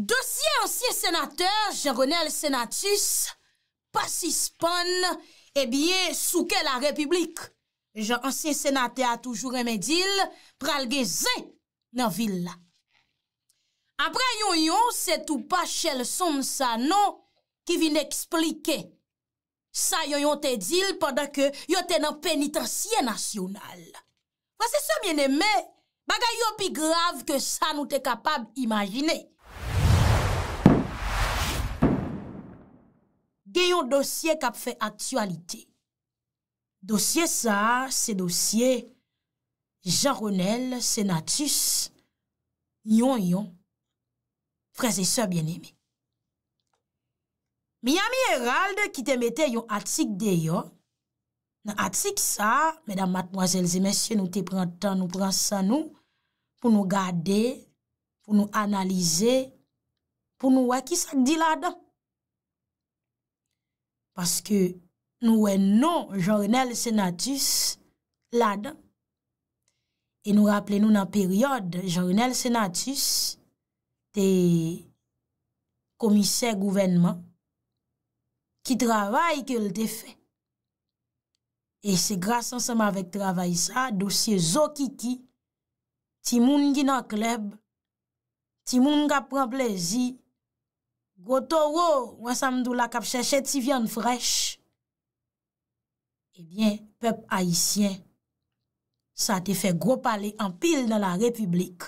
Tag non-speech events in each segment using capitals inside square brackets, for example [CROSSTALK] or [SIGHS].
Dosye ansye senate, jen rene al senatis, pas ispon e eh biye souke la republik. Jen ansye senate a toujou reme dil, pral ge zin nan vil la. Abra yon yon, se tou pa chel son sa nan ki vine eksplike. Sa yon yon te dil padan ke yon ten an penitrasye nasyonal. Mas se sa mwen eme, bagay yon pi grav ke sa nou te kapab imaginey. gen yon dosye kap fe aktualite. Dosye sa, se dosye, jan Ronel, senatus, yon yon, prezese bien eme. Miami Herald ki te mette yon atik de yo, nan atik sa, medan matmoazelze, mesye nou te pran tan nou pran san nou, pou nou gade, pou nou analize, pou nou wakise ak di la dan. Paske nou wè nou jornel senatus la dan. E nou rappele nou nan peryode jornel senatus te komise gouvenman ki travay ke l te fe. E se grase ansama vek travay sa dosye zokiki ti moun ki nan kleb, ti moun ka pran plezi. Go toro, mwen sa mdou la kap chè chè ti vyan frech. Ebyen, pep haïsyen, sa te fè gro pale empil nan la republik.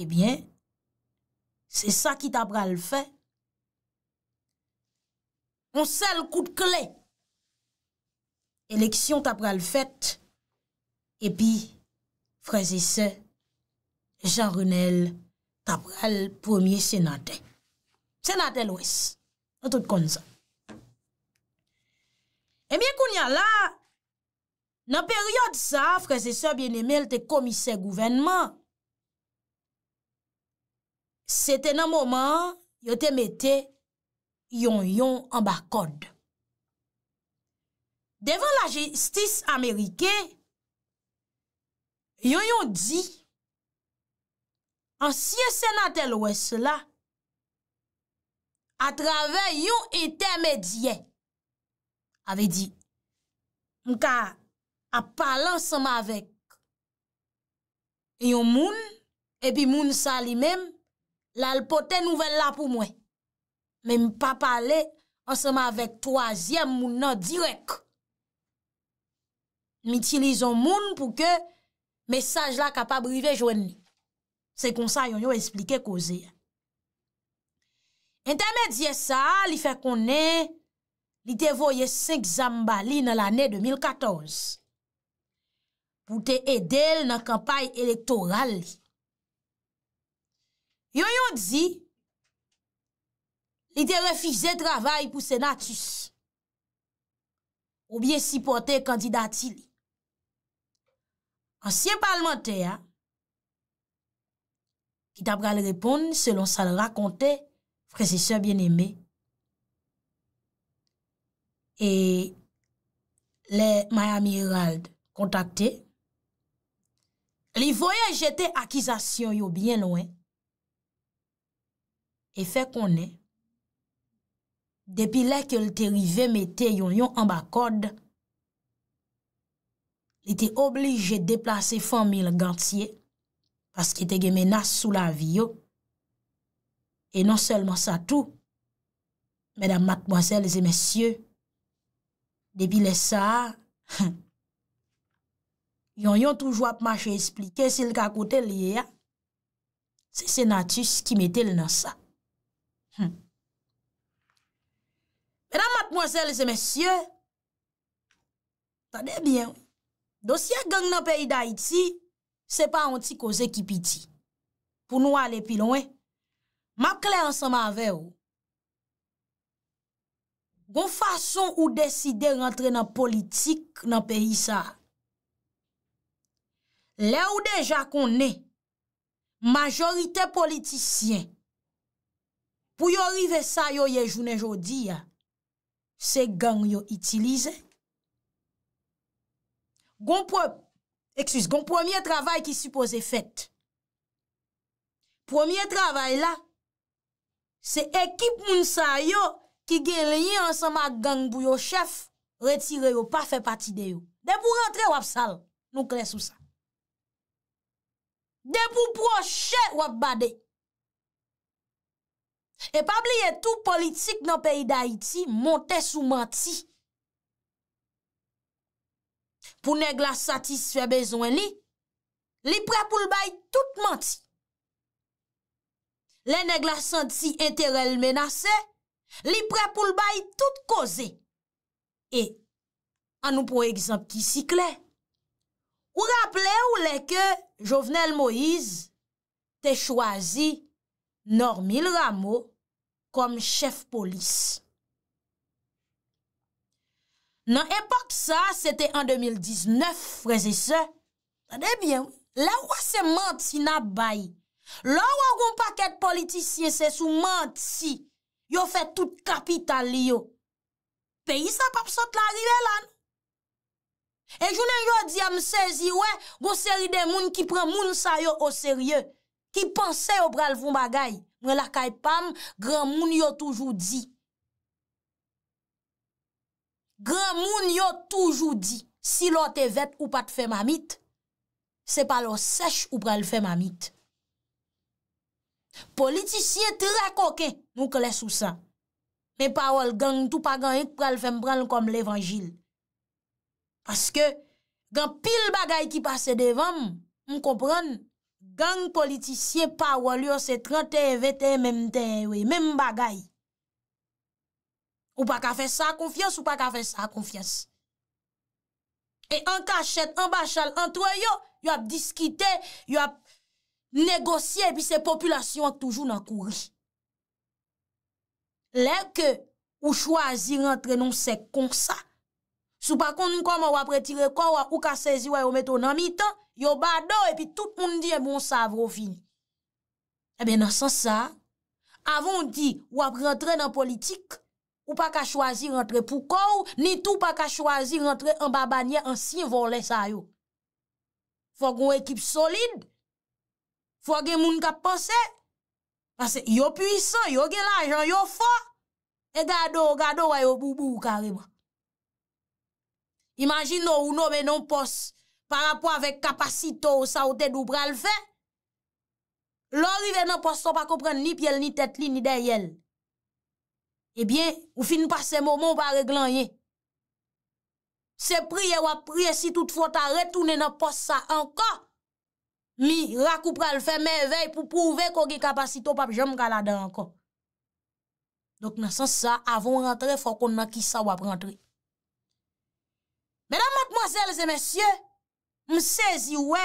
Ebyen, se sa ki ta pral fè. Mwen sel kout kle. Elyeksyon ta pral fèt. Eby, freze se, jan rounel, ta pral pwemye senatè. Senat LOS, an tout kon zan. E miye koun yan la, nan peryode sa, fre se sobyen emel te komise gouvenman, se te nan moman, yo te mette yon yon an bakod. Devan la jistis Amerike, yon yon di, ansye senat LOS la, A travè yon etèmè diè. Ave di. Mkè a palè ansemè avèk. Yon moun, epi moun sali mèm, lal potè nouvel la pou mwen. Mèm pa palè ansemè avèk toazèm moun nan direk. M'itilizon moun pou ke mesaj la kapab rive jwen ni. Se konsa yon yon esplike kozeyè. Intermediye sa li fe konen li te voye 5 zamba li nan l ane 2014 pou te edel nan kampay elektoral li. Yon yon di li te refize travay pou senatus ou biye sipote kandidati li. Ansyen parlemente ya ki tapre al repon selon sa l rakonte preziseur byen eme, e le may amiral kontakte, li voye jete akizasyon yo byen ouen, e fe konen, depi le ke l te rive mette yon yon ambakod, li te oblige deplase fomil gantye, paske te gemenase sou la viyot, E non selman sa tou, mèdam matmozèl zè mèsyè, debi lè sa, yon yon toujwa p'manche esplike, sil ka kote lè ya, se senatus ki metè lè nan sa. Mèdam matmozèl zè mèsyè, ta dè byen, dosye gang nan peyi d'Aiti, se pa anti koze kipiti. Pou nou alè pi louè, map kle ansan ma ve ou, goun fason ou deside rentre nan politik nan peyi sa, le ou deja kon ne, majorite politisyen, pou yo rive sa yo ye jounen jodi ya, se gang yo itilize, goun premier travay ki suppose fete, premier travay la, Se ekip moun sa yo ki gen liye ansama gang bou yo chef, retire yo, pa fe pati de yo. De pou rentre wap sal, nou kre sou sa. De pou proche wap bade. E pabliye tou politik nan peyi da iti, monte sou manti. Pou negla satisfe bezwen li, li pre pou lbay tout manti. Le negla santi enterelle menase, li pre pou l bayi tout koze. E, an nou pou ekzamp ki si kle, ou rapple ou le ke Jovenel Moïse te chwazi Normil Rameau kom chef polis. Nan epak sa, se te an 2019 freze se, la ou se manti na bayi. Lo wou agon paket politisyen se sou manti, yo fè tout kapital li yo. Peyi sa pa psa t l'arive lan. Non. E jounen yo di amsezi, we, goun bon seri de moun ki pran moun sa yo o serye. Ki pansè yo pral vou bagay. Mwen la kaypam, gran moun yo toujou di. Gran moun yo toujou di, si lò te vet ou pat fè mamit, se palo sech ou pral fè mamit. politisye tra koke, nou kle sou sa. Men pa wòl gang, tou pa gang, ek pral fèm pral kom l'evangil. Paske, gang pil bagay ki pase devan, m kompran, gang politisye pa wòl yo se trante, vete, menm te, menm bagay. Ou pa ka fè sa konfiyans, ou pa ka fè sa konfiyans. E an kachet, an bachal, an troyo, yo ap diskite, yo ap Negosye epi se populasyon ak toujou nan kouri. Lè ke ou chwazi rentre nou se kon sa. Sou pa kon nou kon man wapre tire kon wap ou ka sezi wè yo meto nan mitan, yo bado epi tout moun di e moun savro fin. Ebe nan san sa, avon di wap rentre nan politik, ou pa ka chwazi rentre pou kon, ni tou pa ka chwazi rentre an babanye an sin volen sa yo. Fok nou ekip solide, Fwa gen moun kap panse, panse yo pwisan, yo gen l'ajan, yo fwa, e gado, gado, wè yo boubou kareman. Imagin nou ou nou menon pos, par apwa vek kapasito ou sa ou tèd ou pral fè, lò rive nan pos, sou pa kompren ni pjèl, ni tètli, ni dèyèl. Ebyen, eh ou fin pasè mou moun pa reglan ye. Se priye wap priye si tout fwa ta retounen nan pos sa anka, mi rakou pral fè mè vey pou pouve kòge kapasito pap jèm kalade ankon. Dok nan san sa, avon rentre fò kon nan ki sa wap rentre. Mèdam matmozèl zè mèsyè, msèzi wè,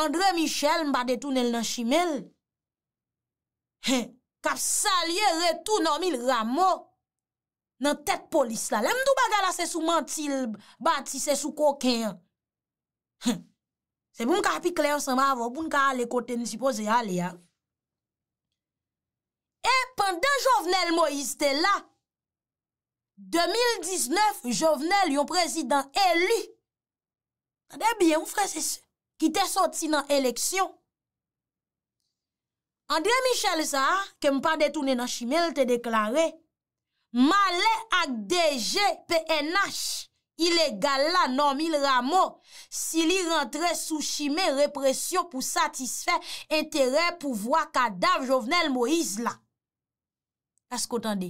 André Michel mba detounel nan chimèl. Hè, kap salye retou nan mil ramò, nan tèt polis la, lèm dò bagala se sou mantil batise sou kokè. Hè. Se bon ka api kler sa ma avon, bon ka ale kote nisipo ze ale avon. E pande Jovenel Moïse te la, 2019, Jovenel yon prezident eli, tade biye mou fre se se, ki te soti nan eleksyon. André Michel Zaha, ke m pa detounen an chimel te deklare, male ak DG PNH. Ilegal la nomil ramo Sili rentre sou chimè Represyon pou satisfè Interè pou vwa kadav Jovenel Moïse la Kas koutan de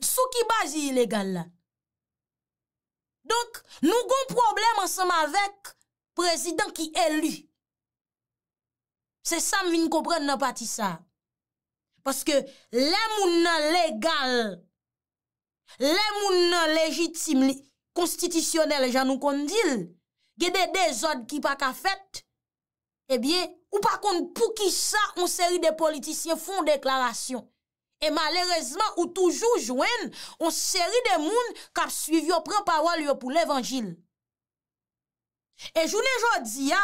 Sou ki bazi ilegal la Donk Nou goun problem ansem avek Prezident ki elu Se sam vin kompren Nan pati sa Paske lemoun nan legal Lemoun nan legitim li konstitisyonel jan nou kon dil, gede de zod ki pa ka fet, e bie, ou pa kon pou ki sa, ou seri de politisyen fon deklarasyon. E malerezman, ou toujou jwen, ou seri de moun kap suiv yo pre-pawal yo pou l'evangil. E jounen jodi ya,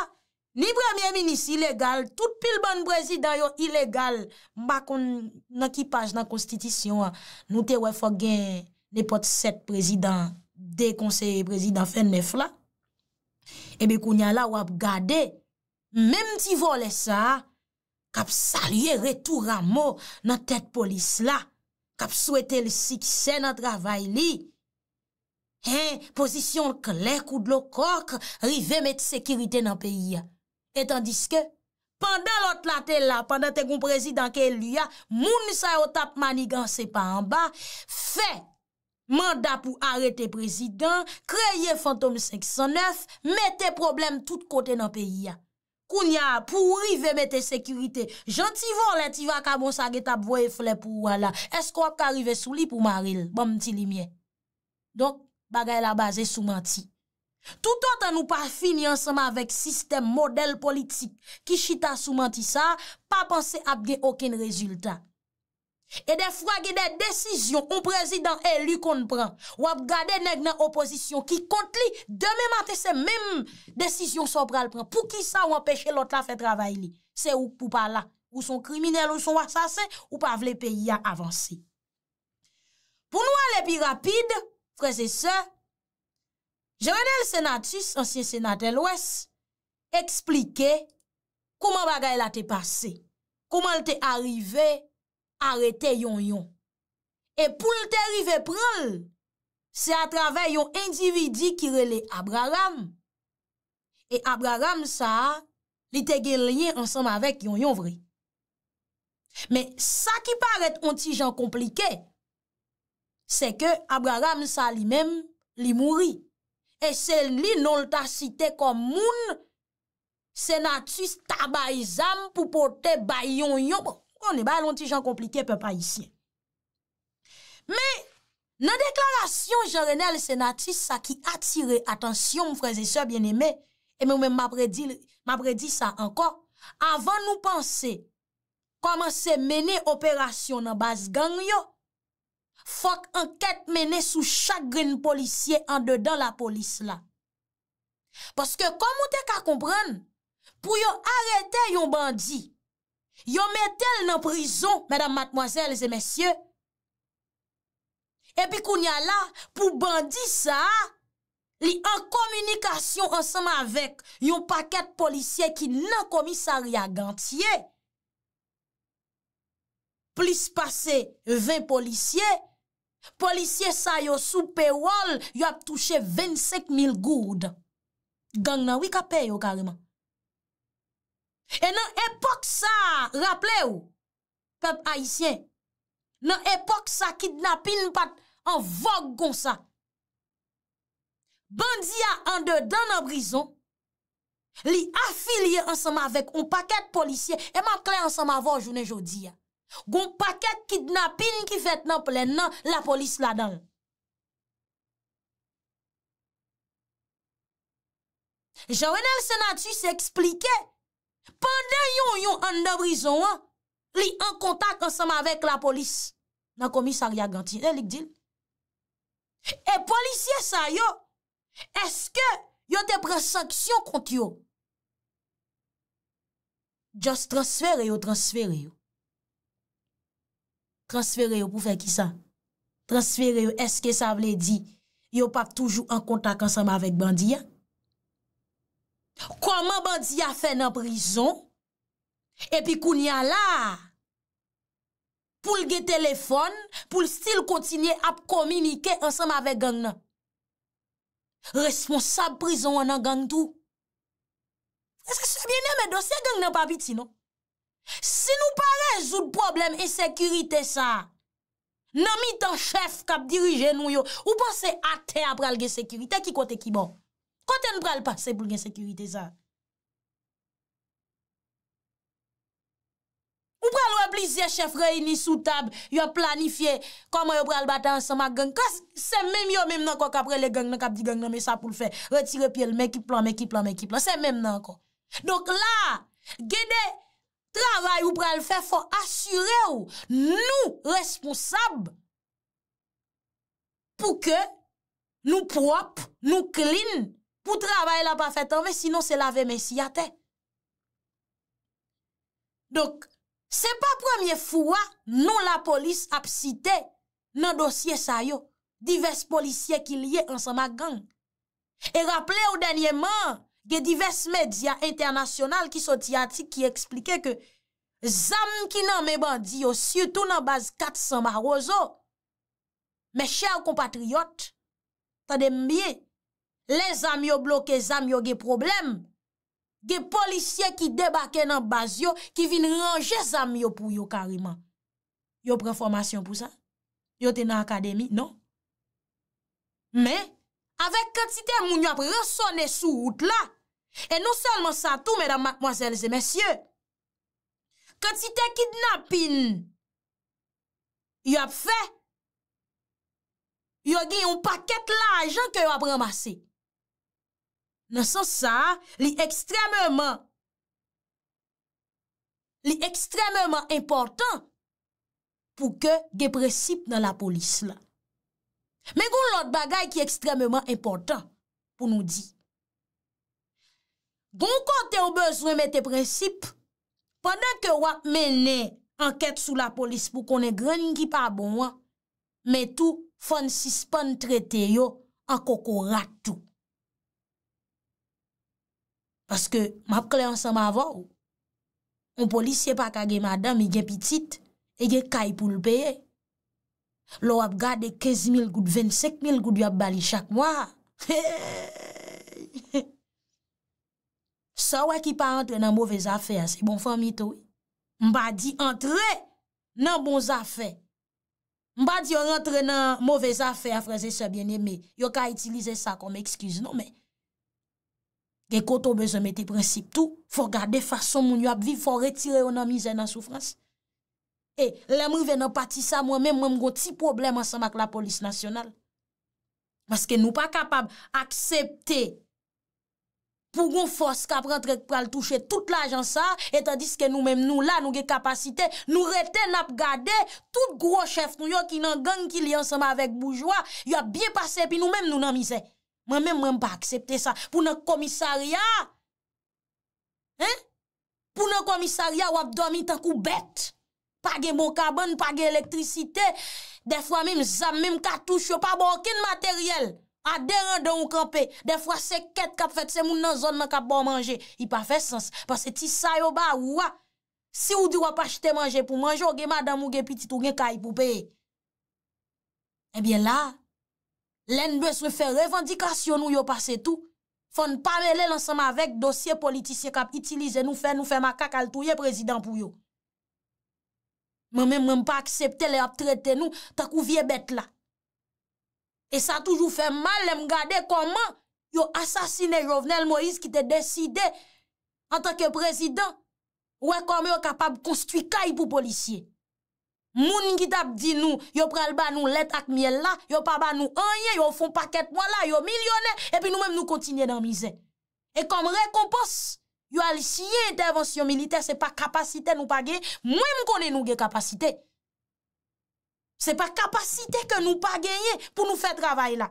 ni premye minisi ilegal, tout pil ban brezid ayo ilegal, mba kon nan kipaj nan konstitisyon, nou te wefog gen nepot set prezidant. de konseye prezidant fè nef la, ebe kounya la wap gade, mem ti vole sa, kap salye retou ramo nan tèt polis la, kap souwete le sikse nan travay li, e, posisyon kler koud lo kok, rive met sekirite nan peyi ya, etan diske, pandan lot late la, pandan te goun prezidant ke li ya, moun ni sa yo tap manigan se pa an ba, fè, Manda pou arete prezident, kreye fantom 609, mette problem tout kote nan peyi ya. Kounya, pou ou rive mette sekurite, jantivon lè ti va ka monsage tap voye fle pou ou wala. Eskwa ka rive sou li pou maril, bom ti li mye. Donk, bagay la base sou manti. Tout an nou pa fini ansama vek sistem model politik. Ki chita sou manti sa, pa panse apge oken rezultat. E de fwage de desisyon ou prezidant elu kon pran, wap gade neg nan opozisyon ki kont li, deme mante se mem desisyon sopral pran, pou ki sa ou apèche lot la fè travay li. Se ou pou pa la, ou son kriminel, ou son asasen, ou pa vle peyi a avansi. Pou nou ale pi rapide, freze se, jwenel senatis, ansyen senat elwes, eksplike kouman bagay la te pase, kouman te arrive, arete yon yon. E pou l'te rive pral, se a travè yon individi ki rele Abraham. E Abraham sa, li te gen lyen ansam avek yon yon vri. Me sa ki paret onti jan komplike, se ke Abraham sa li men li mouri. E sel li non lta site kon moun, se na tis tabay zam pou pote bay yon yon moun. On ne ba lonti jan komplike pe pa isyen. Me, nan deklarasyon jarenel senatist sa ki atire, atensyon mw freze se bien eme, e mwen mw apredi sa anko, avan nou panse, koman se mene operasyon nan baz gang yo, fok anket mene sou chak green polisye an dedan la polis la. Paske komon te ka kompran, pou yo arete yon bandi, Yon metel nan prizon, madame, mademoiselle, les messieurs. Epi koun yala, pou bandi sa, li an komunikasyon ansanman avèk yon paket policye ki nan komisariya gantye. Plis pase 20 policye, policye sa yo soupe wol, yo ap touche 25 mil goud. Gang nan wika pe yo kareman. E nan epok sa raple ou, pep haisyen, nan epok sa kidnapin pat an vog gon sa. Bandi ya ande dan an brison, li afiliye ansama vek, on paket polisyen, e mankle ansama vojounen jodi ya. Gon paket kidnapin ki vet nan plen nan la polis la dan. Jowenel sena tu se eksplike, Pande yon yon an de brison an, li an kontak ansama avèk la polis nan komisari aglanti. E eh, lik dil? E polisye sa yo, eske yo te prensaksyon kont yo? Just transfere yo, transfere yo. Transfere yo pou fè ki sa? Transfere yo, eske sa vle di, yo pa toujou an kontak ansama avèk bandi ya? Kwa mwen bandi a fe nan prizon, epi koun ya la, pou lge telefon, pou l stil kontinye ap kominike ansam ave gang nan. Responsab prizon wana gang tou. Eske sebyenem e dosye gang nan pa biti non. Se nou pare zout problem e sekurite sa, nan mi tan chef kap dirije nou yo, ou pan se ate ap pralge sekurite ki kote ki bon. Pote nou pral pa se pou gen sekurite za? Ou pral wè blize chef rey ni sou tab, yo planifiye koman yo pral bata ansama gen, kos se mèm yo mèm nan ko kapre le gen, nan kap di gen, nan mè sa pou l fè, retire pye l mèkip lan, mèkip lan, mèkip lan, se mèm nan ko. Dok la, gède, travay ou pral fè fò asyre ou, nou responsab, pou ke nou prop, nou klin, pou travaye la pa fè tanve, sinon se la ve mesi ate. Dok, se pa premier fwa, nou la polis ap site, nan dosye sayo, divers polisye ki liye ansan ma gang. E rapple ou denye man, ge divers medya internasyonal ki soti ati, ki eksplike ke, zam ki nan me bandi yo, syoutou nan baz kat san ma rozo, me chè ou kompatriyot, ta de mbiye, Le zami yo bloke, zami yo ge problem. Ge polisye ki debake nan baz yo, ki vin range zami yo pou yo kariman. Yo pren formasyon pou sa? Yo te nan akademi? Non. Men, avek katite moun yo ap resone sou out la, e nou selman sa tou, mèdam, mwazèlze, mèsyè, katite kidnapin, yo ap fe, yo gen yon paket la ajan ke yo non. ap remase. Nansan sa, li ekstrememan, li ekstrememan important pou ke depresip nan la polis la. Men goun lout bagay ki ekstrememan important pou nou di. Gon kote ou bezwen met depresip, pandan ke wap menen anket sou la polis pou konen grenin ki pa bon wap, men tou fon sispan trete yo an koko rat tou. Aske m ap kle ansan m avou. On polisye pa kage madam, e gen pitit, e gen kay pou l peye. Lo ap gade 15 mil gout, 25 mil gout yo ap bali chak mwa. [LAUGHS] Sa wè ki pa entre nan mouvez afer, se bon fan mitou. M ba di entre nan mouvez afer. M ba di yo entre nan mouvez afer, a fraze se bien eme. Yo ka itilize sa kon m ekskiz nou men. ke koto bezon meti prinsip tou, fò gade fason moun yo ap viv fò retire yo nan mize nan soufrans. E, lè mwen ven an patisa mwen men, mwen mwen gò ti problem ansama k la polis nasyonal. Maske nou pa kapab aksepte pou goun fòs kap rentre k pral touche tout l'ajansar, etadis ke nou men nou la nou ge kapasite, nou rete nap gade tout gwo chef nou yo ki nan gang ki li ansama avèk boujwa, yo ap biye pase pi nou men nou nan mize. Mwen men mwen pa aksepte sa. Pou nan komisariya. Hein? Pou nan komisariya wap do mi tankou bet. Page mou bon kabon, page elektrisite. Defwa mim zam, mim katouche. Yo pa bonkine materyel. A deran don wu kampe. Defwa se ket kap fet se moun nan zon man kap bon manje. Y pa fe sens. Pase ti sa yo ba wwa. Si wou di wap achete manje pou manje, yo gen madan mou gen pitit ou gen kay pou pe. Ebyen eh la, Lenbe se fe revan dikasyon nou yo pase tou, fon pa me le lansam avek dosye politisye kap itilize nou fe, nou fe makak al touye prezident pou yo. Mwen men mwen pa aksepte le ap trete nou tak ou vie bet la. E sa toujou fe mal, lem gade koman yo asasine Jovnel Moïse ki te deside an tak e prezident, wè koman yo kapab konstwi kay pou polisye. Moun ngitap di nou, yo pral ba nou let ak miel la, yo pa ba nou anye, yo fon paket mwa la, yo milyonè, epi nou mèm nou kontinye nan mizè. E kom rekompos, yo al siye intervensyon militer, se pa kapasite nou pa genye, mwen mwen konen nou genye kapasite. Se pa kapasite ke nou pa genye pou nou fè travay la.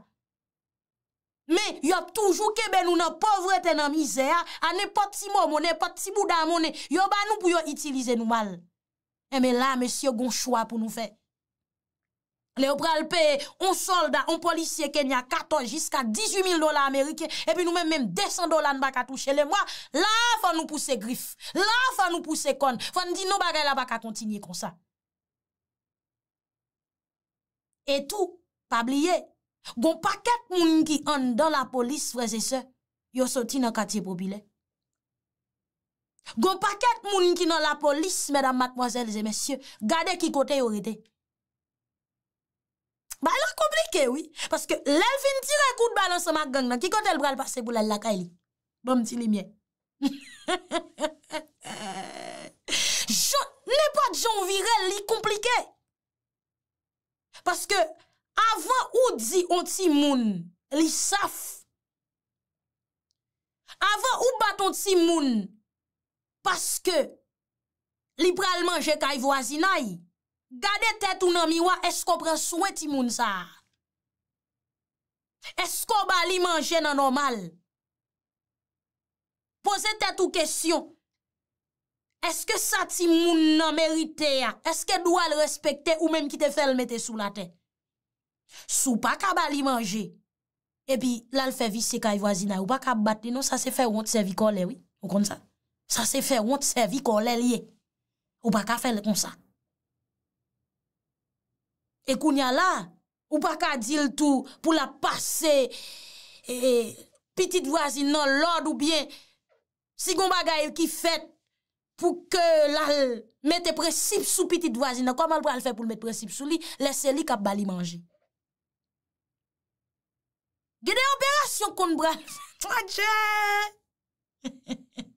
Mè, yo toujou kebe nou nan povretè nan mizè a, anè pot si mò mounè, pot si boudan mounè, yo ba nou pou yo itilize nou mal. Eh, e mè la, mè sio gon choua pou nou fè. Le opra l'pe, on solda, on polisye kenya, 14 jiska 18 000 dola Amerike, e pi nou mè mèm 200 dola n baka touche lè mwa, la fò nou pousse grif, la fò nou pousse kon, fò nou di nou bagay la baka kontinye kon sa. E tou, pabliye, gon paket moun ki an dan la polis freze se, yo soti nan katye popilek. Gon pa ket moun ki nan la polis, mèdam, matmozèl, zè, mèsyè, gade ki kote yorite. Ba, yor komplike, oui, paske lèl fin ti rekout balan sa ma gang nan, ki kote lbrel pase pou lèl lakay li. Bon, ti li mè. Je nè pa djon virel, li komplike. Paske avan ou di onti moun, li saf. Avan ou bat onti moun, Paske li pral manje kaj vwazinay, gade tet ou nan miwa esko pran sou e ti moun sa. Esko bali manje nan anmal. Pose tet ou kesyon, eske sa ti moun nan merite ya, eske dwa l respekte ou menm ki te fel mette sou la ten. Sou pa ka bali manje, e pi lal fe visi kaj vwazinay ou pa ka batnenon sa se fe wont se viko le, ou kon sa. Sa se fe woun te sevi kon lè liye. Ou baka fe le konsa. E koun ya la, ou baka di l tou pou la pase e pitit vwazin nan lòd ou bien si goun baga el ki fet pou ke lal mette presip sou pitit vwazin nan. Koman l pral fe pou l mette presip sou li? Lese li kap bali manje. Gede operasyon kon bral. A dje! A dje!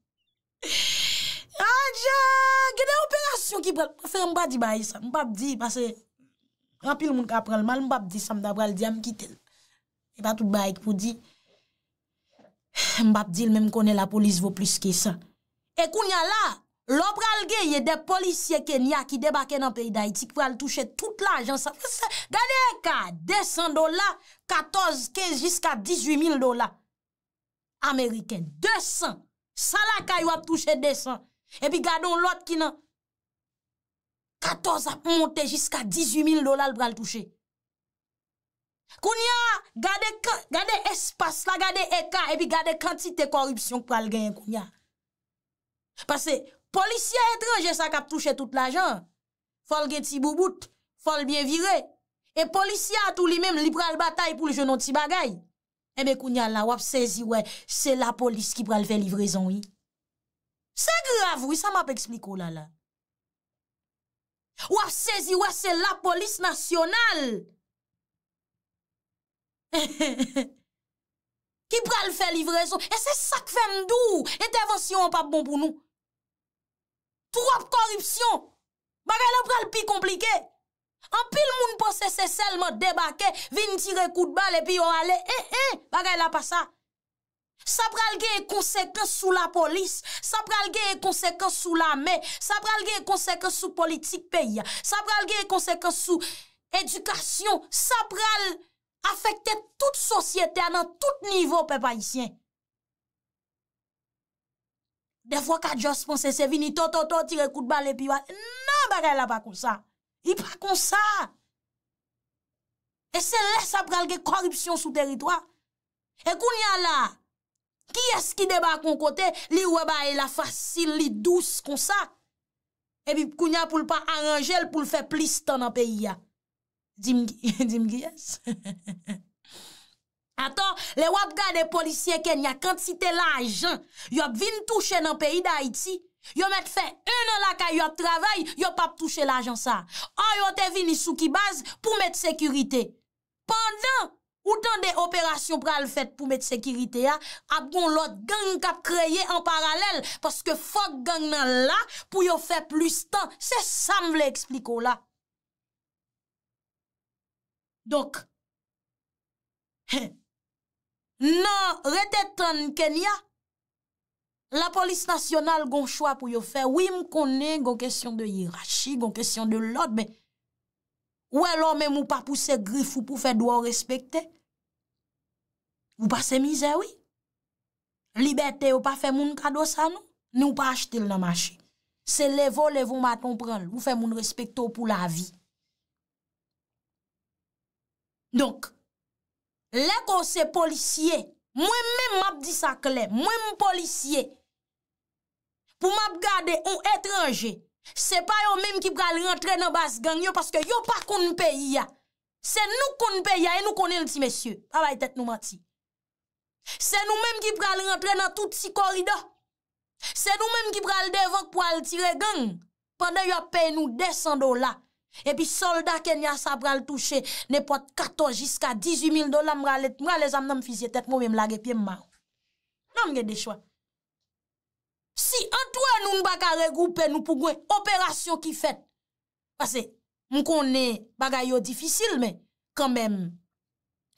Aja, [LAUGHS] ah, gade operasyon ki pral, fe mbadi bayi sa, mbapdi, pase, rapil moun kapral, mal mbapdi samda pral di, am kitel. E pa tout bayi, pou di, [SIGHS] mbapdi, mèm konè la polis vò plus ki sa. E koun ya la, lop pral ge, ye de polisye Kenya ki debake nan peyi da iti, ki pral touche tout la jansan. Gade e ka, 200 dola, 14, 15, jiska 18 mil dola. Ameriken, 200 Salakay wap touche 200, epi gade on lot ki nan 14 ap monte jiska 18000 dolar pral touche. Kounya gade espas la, gade eka, epi gade kantite korupsyon pral gen kounya. Pase, polisya etranje sa kap touche tout la jan, fol gen ti boubout, fol bien vire, e polisya tou li men liberal batay pou li jenon ti bagay. E eh mè kounyal nan, wap sezi wè, se la polis ki pral fè livrezon yi. Se grav wè, sa m ap ekspliko oh lala. Wap sezi wè, se la polis nasyonal. Ki [LAUGHS] pral fè livrezon, e se sak fèm dou, e devansyon wap ap bon pou nou. Tro ap korupsyon, bagay lè pral pi komplike. An pil moun posese sel mò debake, vin tire kout bal epi yon ale, e, e, bagay la pa sa. Sabral gen yon konsekens sou la polis, sabral gen yon konsekens sou la men, sabral gen yon konsekens sou politik peya, sabral gen yon konsekens sou edukasyon, sabral afekte tout sosyete anan tout nivou pe pa isyen. De fwa kat jos posese, vin yon ton ton ton tire kout bal epi yon ale, nan bagay la pa kon sa. I pa konsa, e se lè sa pralge korupsyon sou teritwa. E koun ya la, ki es ki deba kon kote, li wè ba e la fasil, li dous konsa. E bi koun ya pou l pa aranje l pou l fe plis tan nan peyi ya. Dim gyes? [LAUGHS] [LAUGHS] Aton, le wap gade polisye ken ya kantite la ajan, yop vin touche nan peyi da iti. Yo met fè un nan la ka yo travèl, yo pap touche l'ajansar. A yo te vini sou ki baz pou met sekurite. Pendan, ou tan de operasyon pral fèt pou met sekurite ya, ap gon lot gang kap kreye an paralel, paske fòk gang nan la pou yo fè plus tan. Se sa m vle ekspliko la. Dok, [LAUGHS] nan rete tan kenya, La polis nasyonal gon chwa pou yo fe, wim konen, gon kesyon de hirashi, gon kesyon de lot, ou el ome mou pa pouse grif ou pou fe dwa ou respekte, ou pa se mize wii, Liberté ou pa fe moun kado sa nou, nou pa achete l na mashe. Se levon, levon maton prel, ou fe moun respekte ou pou la vi. Donk, le kon se polisye, Mwen mwen map di sakle, mwen mwen polisye, pou map gade ou etranje, se pa yo mwen ki pral rentre nan bas gang yo, paske yo pa kon pe ya, se nou kon pe ya, e nou kon el ti mesye, avay tet nou mati. Se nou mwen ki pral rentre nan tout si korida, se nou mwen ki pral devak pou al tire gang, pa de yo pe nou descendou la. epi soldat kenya sa pral touche ne pot 14 jiska 18000 dolam mralet, mralet zanm nanm fizye tet mwem lage pye mman nanm gen de chwa si antwe nou n baka regroupe nou pou gwen operasyon ki fet pase, m konen bagay yo difisil men kanmen,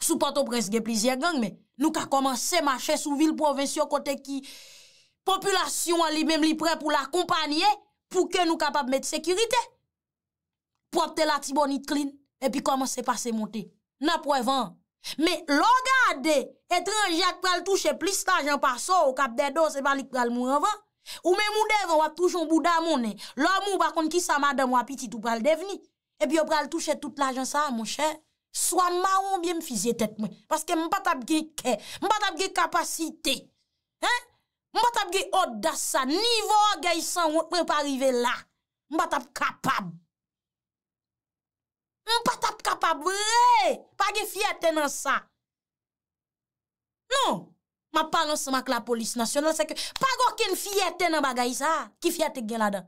sou pato presge plizye gang men, nou ka komanse mache sou vil provensyon kote ki populasyon alimem li pre pou la kompanye, pou ke nou kapap met sekurite bopte la ti bon it klin, epi koman se pase monte. Na pou evan. Me lo gade, etranje ak pral touche plis tajan pa so, ou kap dedo se bali pral mou evan, ou me mou devan wak touche mou bouda mounen, lo mou bakon ki sa madan mou apiti tou pral devni, epi yo pral touche tout l'ajan sa, mou chè, swa maron bien fizye tèt mwen, paske mbat ap ge ke, mbat ap ge kapasite, mbat ap ge odasa, nivou agay san, mwen pa rive la, mbat ap kapab. Mwen patap kapabre, pa ge fiyate nan sa. Non, ma panan seman ki la polis nasyonal, seke pa gwa ken fiyate nan bagay sa, ki fiyate gen la dan.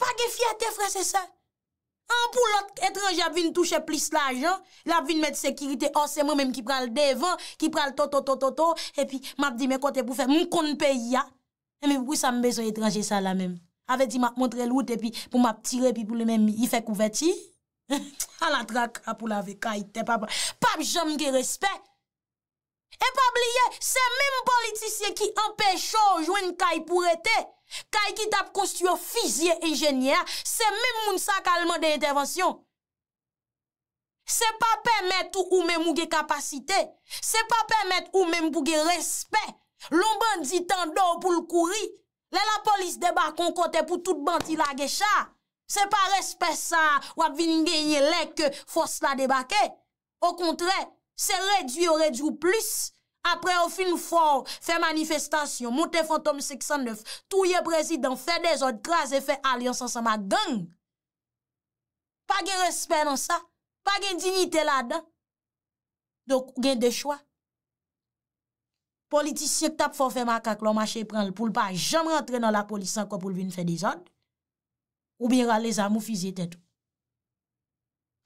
Pa ge fiyate fre se se. An pou lot, etranje ap vin touche plis la jan, la vin met sekirite, or seman menm ki pral devan, ki pral toto toto toto, e pi map di men kote pou fe moun konpe ya. E mi wou sa mbe son etranje sa la menm. Ave di map montre lout, e pi pou map tire, e pi pou le menm ife kouveti. [LAUGHS] A la drak apou la ve kaj te pap, pap jom ge respet. E pap liye, se mèm politisye ki anpechou jwen kaj pou rete, kaj ki tap kostyou fizye enjenye, se mèm moun sa kalman de intervensyon. Se pap emet ou mèm ou ge kapasite, se pap emet ou mèm pou ge respet, lomban di tan do pou l kouri, le la polis deba kon kote pou tout banti la gecha. Se pa respe sa, wap vin genye lek fos la debake. Ou kontre, se redu yo redu plus. Apre ou fin for, fe manifestasyon, monte fantom 69, touye prezidant, fe dezod, kras e fe aliansan sa ma gang. Pa gen respe nan sa, pa gen dinite la dan. Dok gen de chwa. Politisyen k tap for fe makak, lomache pren lpoulpa, jem rentre nan la polisan kwa pou vin fe dezod. Ou bin ralè zan mou fizè tèt ou.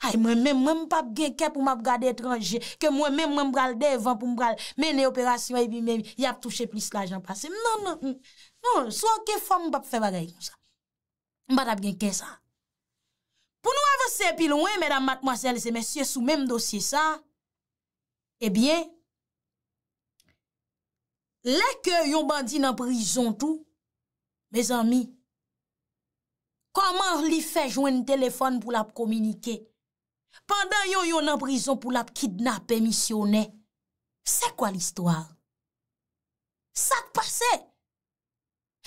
Ay mwen mè mwen mpap gen kè pou mpap gade etranje, ke mwen mwen mwen mpral devan pou mpral mè ne operasyon, epi mè mwen yap touche plis l'ajan pase. Non, non, mm, non, so anke fòm mpap fevare yon sa. Mpap ap gen kè sa. Pou nou avosè pilon wè, mè dam mat mwase alè se mè syè sou mèm dosye sa, e bie, e bie, lè kè yon bandi nan prizon tou, mè zan mi, Koman li fè jwen telèfon pou la p'kominike? Pandan yon yon an prizon pou la p'kidnap emisyonè? Se kwa l'histoire? Sa k'pase?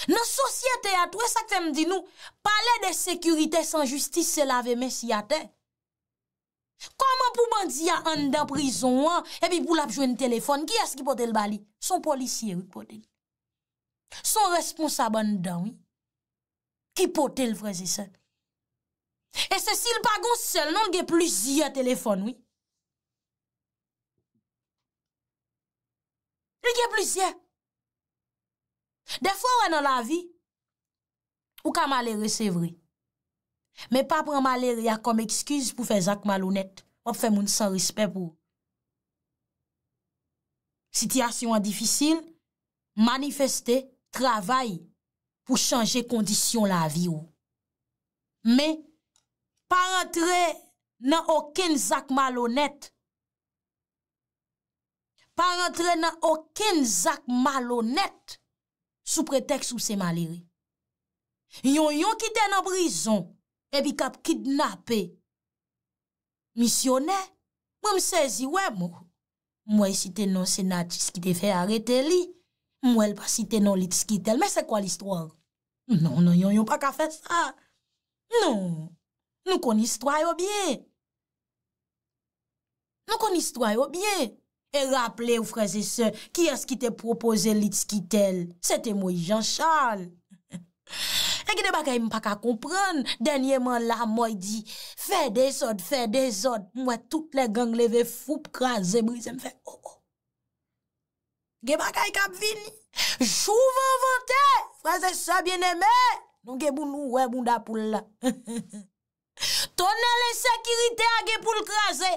Nan sosyete atou, e sa k'fèm di nou, pale de sekurite san justise se la ve mes yate? Koman pou bandi an an da prizon an, e pi pou la p'jwen telèfon? Ki as ki pote l'bali? Son polisye wik pote li. Son responsa ban dan wik. Hipote l vreze sen. E se sil bagon sel, non l ge pluzye telefon, oui. L ge pluzye. Defo re nan la vi, ou ka malere se vre. Me pa pre malere, ya kom ekskuz pou fe zak malounet. Op fe moun san rispe pou. Sityasyon an difisil, manifesté, travayi. pou chanje kondisyon la vi ou. Me, pa rentre nan oken zak malonet, pa rentre nan oken zak malonet, sou preteks ou se maleri. Yon yon kite nan brison, ebi kap kidnap e. Misyone, mou msezi we mou, mou e siten nan senatis ki deve arete li, mou msezi we mou, Mwen pa cite non lits ki tel, men se kwa l'histoire? Non, non, yon yon pa ka fe sa. Non, nou kon istwa yo bie. Nou kon istwa yo bie. E raple ou freze se, ki as ki te propose lits ki tel, se te mwen Jean Charles. E ki de baka yon pa ka kompran, denye man la mwen di, fe de sod, fe de sod, mwen tout le gang leve foup kran, ze brise mwen fe, oh oh. Ge bakay kap vini, chou van vante, fraze sa bieneme, nou ge bou nou we mou da pou la. [LAUGHS] Ton ne le sekirite a ge pou lkaze,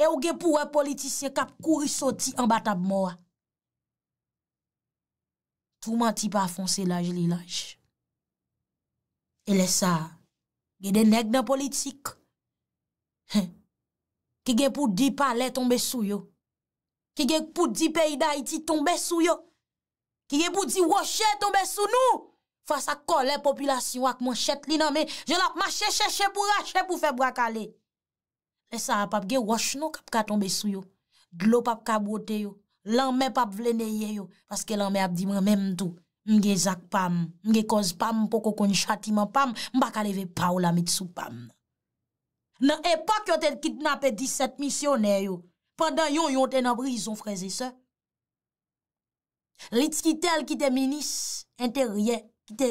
e ou ge pou we politisye kap kouri soti an batab moua. Tou manti pa fon se laj li laj. E le sa, ge denek nan politik. [LAUGHS] Ki ge pou di pale tombe sou yo. Ki gen pou di peyida iti ton besou yo. Ki gen pou di woshe ton besou nou. Fasa kol le popilasyon ak mwen chet li nan men. Je lap mache cheche pou rache pou fe brakale. Le sa apap gen woshe nou kap ka ton besou yo. Glop ap kabote yo. Lanmen ap vle neye yo. Paske lanmen ap di man men mdou. Mge zak pam. Mge koz pam. Mpo koko nye chati man pam. Mbak aleve pa ou la mit sou pam. Nan epak yo te kitnape diset misioner yo. pandan yon yon ten a brizon freze se. Lit ki tel ki te minis, ente rye, ki te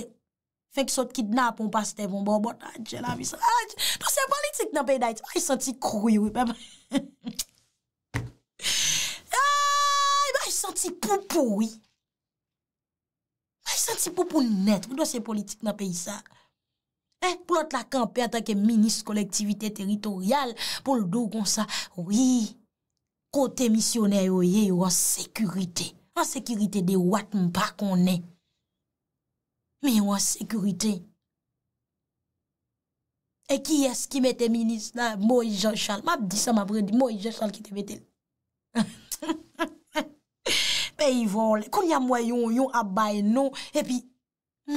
fek sot kidnap, ou pas te von bon bot, a ah, dje la mi sa, a ah, dje, pou se politik nan pey da iti, ay ah, santi krou yon, pe mwen. [LAUGHS] A, ay santi pou pou yi. Ay santi pou pou net, pou do se politik nan pey sa. Eh, pou lot la kampe, atan ke minis kolektivite teritorial, pou l do gon sa, wiii, Kote misioner yo ye, yo an sekurite. An sekurite de wat mpa konen. Me yo an sekurite. E ki es ki mette minis la, Moïse Jean Charles. Mab di sa mabredi, Moïse Jean Charles ki te mette. [LAUGHS] Pe yi vole. Koun ya mwayon yon abay non. E pi,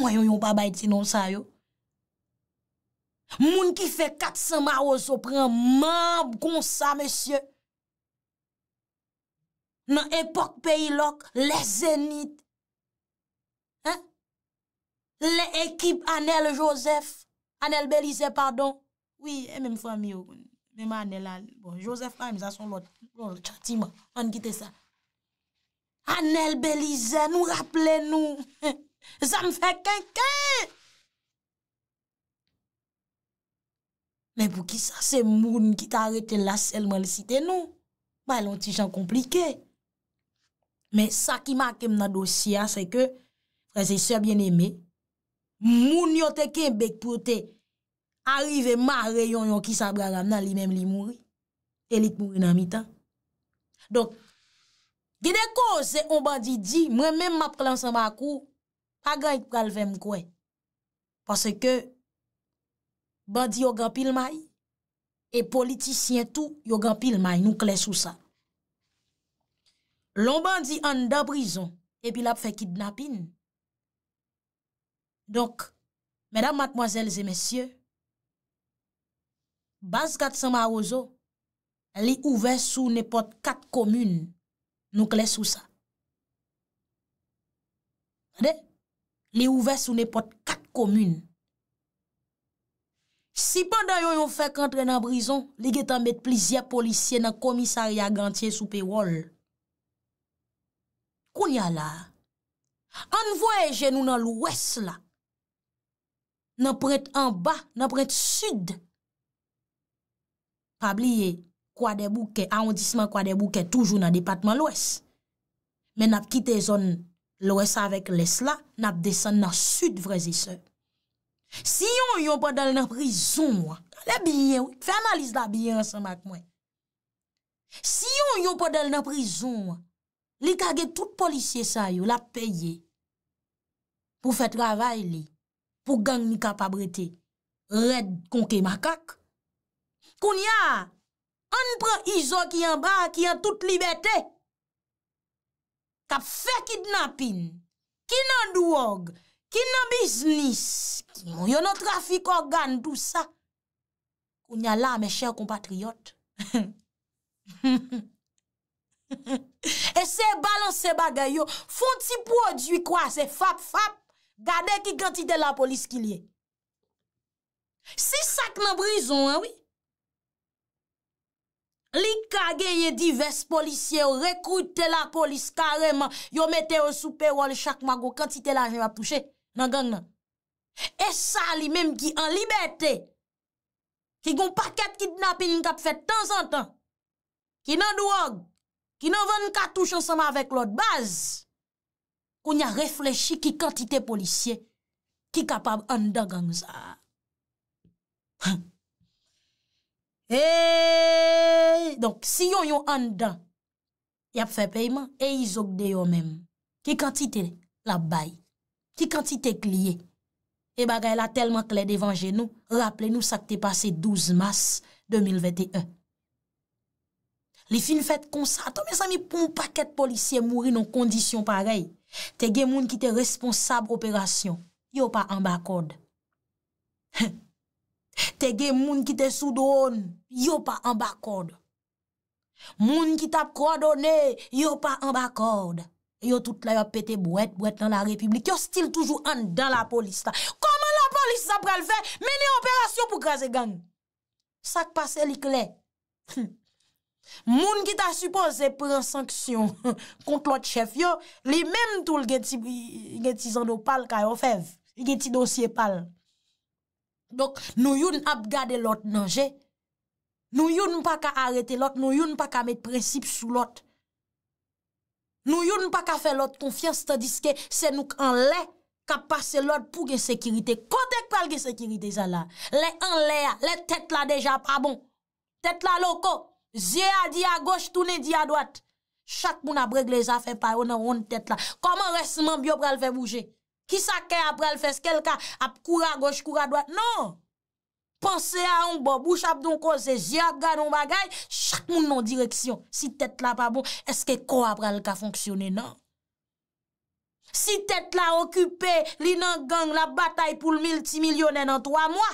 mwayon yon babay ti non sa yo. Moun ki fe 400 ma ou sopren, mab kon sa mesye. nan epok peyi lok, le zenit, le ekip Anel Joseph, Anel Belize, pardon, oui, e men fwa mi yo, men man anel al, bon, Joseph pa, miz ason lot, lor bon, chati man, an gite sa, Anel Belize, nou rappele nou, za [LAUGHS] m fe kankan, men pou ki sa, se moun ki ta rete la selman le site nou, bay lonti jan komplike, Men sa ki ma kem nan dosya se ke prese sebyen eme, moun yote kem bek pwote arive ma reyon yon ki sabran ram nan li menm li mouri, elik mouri nan mitan. Don, gede ko se on bandi di, mwen menm map klansan makou, pa gen yon pral vem kwen. Pase ke bandi yo gampil may, e politisyen tou yo gampil may nou kles ou sa. lombandi an da brison, epi lap fe kidnapin. Donk, medan matmoazelze mesye, bas kat san ma rozo, li ouve sou ne pot kat komyun, nou kles ou sa. Sade? Li ouve sou ne pot kat komyun. Si pandan yon yon fek antre nan brison, li getan bet plizye polisye nan komisarya gantye soupe wol. koun ya la, an vwe genou nan lwes la, nan prete an ba, nan prete sud, pabliye kwa de bouke, aondisman kwa de bouke, toujou nan depatman lwes, men ap kite zon lwes avek lwes la, nan ap desen nan sud vrezi se. Si yon yon pa del nan prizoun wak, la biye wak, fè an alis la biye ansan mak mwen, si yon yon pa del nan prizoun wak, Li kage tout polisye sa yo la peye pou fè travay li, pou gang mikapabrete red konke makak. Koun ya, an pre izo ki yon bar ki yon tout libetè. Kap fè kidnapin, ki nan douog, ki nan biznis, ki nan trafiko gan tout sa. Koun ya la, me chèr kompatriyot. [LAUGHS] [LAUGHS] E se balanse bagay yo, fon ti prodwi kwa, se fap fap, gade ki kantite la polis ki liye. Si sak nan brison, anwi. Ah li kage ye divers polisye yo rekoute la polis kareman, yo mette yo soupe yo al chak magou, kantite la jen va pouche, nan gang nan. E sa li menm ki an libetè, ki gon paket kidnapin nga pou fè tan zan tan, ki nan douwag. Ki nou ven katou chansama avèk lòt baz, koun ya reflechi ki kantite policye, ki kapab an dan gangza. [LAUGHS] Eh, Donk, si yon yon an dan, yap fè peyman, e yi zok de yon menm. Ki kantite la bay, ki kantite kliye, e bagay la telman kle devan genou, rapple nou sa kte pase 12 mas 2021. Li fin fèt kon sa, to mi sa mi pou mou pakèt polisye mouri nou kondisyon parey. Te ge moun ki te responsab operasyon, yo pa an bak kord. Te ge moun ki te soudoun, yo pa an bak kord. Moun ki tap kwa donè, yo pa an bak kord. Yo tout la yo pète bouèt, bouèt nan la republik, yo stil toujou an dan la polis ta. Koman la polis sa pral fè, meni operasyon pou krasè gang. Sak pase li kle. Moun ki ta suppose prensanksyon [LAUGHS] kont lot chef yo, li menm tou li gen ti zando pal ka yo fev, gen ti dosye pal. Donk nou yon ap gade lot nanje, nou yon pa ka arete lot, nou yon pa ka met prensip sou lot. Nou yon pa ka fe lot konfyan stadi se nou an le ka pase lot pou gen sekirite. Kote kwa al gen sekirite zala, le an le ya, le tet la deja pa bon, tet la loko. Zye a di a goch, toune di a doat, chak moun a breg le zafen pa yon an roun tet la. Koman resman biyo pral fe bouje? Ki sa ke a pral fe, skel ka ap koura goch, koura doat? Non! Pense a yon bo, bouch ap don koze, zye a ga don bagay, chak moun an non direksyon. Si tet la pa bon, eske ko a pral ka fonksyone? Non! Si tet la okupe, li nan gang la batay pou l'mil ti milyonen an 3 mwa!